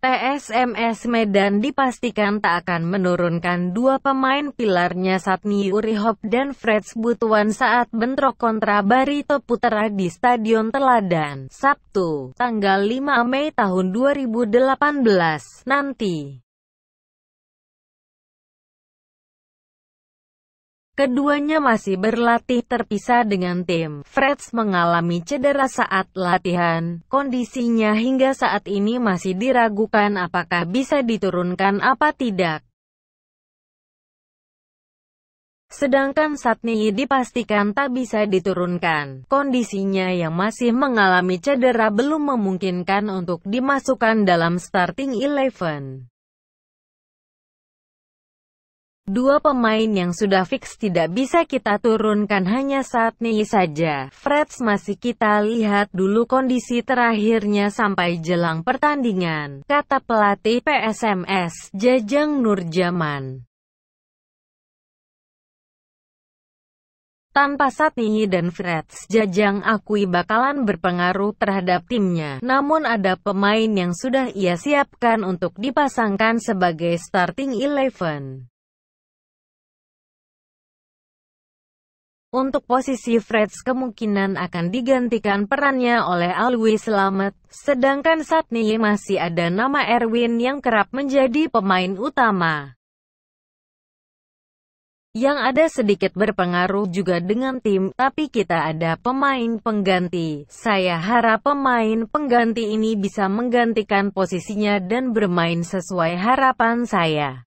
PSMS Medan dipastikan tak akan menurunkan dua pemain pilarnya Satni Urihop dan Freds Butuan saat bentrok kontra Barito Putera di Stadion Teladan, Sabtu, tanggal 5 Mei tahun 2018, nanti. Keduanya masih berlatih terpisah dengan tim. Freds mengalami cedera saat latihan. Kondisinya hingga saat ini masih diragukan apakah bisa diturunkan apa tidak. Sedangkan Satnii dipastikan tak bisa diturunkan. Kondisinya yang masih mengalami cedera belum memungkinkan untuk dimasukkan dalam starting eleven. Dua pemain yang sudah fix tidak bisa kita turunkan hanya saat ini saja. Freds masih kita lihat dulu kondisi terakhirnya sampai jelang pertandingan, kata pelatih PSMS, Jajang Nurjaman. Tanpa Satnihi dan Freds, Jajang akui bakalan berpengaruh terhadap timnya. Namun ada pemain yang sudah ia siapkan untuk dipasangkan sebagai starting eleven. Untuk posisi Freds kemungkinan akan digantikan perannya oleh Alwi Selamat, sedangkan saat ini masih ada nama Erwin yang kerap menjadi pemain utama. Yang ada sedikit berpengaruh juga dengan tim, tapi kita ada pemain pengganti. Saya harap pemain pengganti ini bisa menggantikan posisinya dan bermain sesuai harapan saya.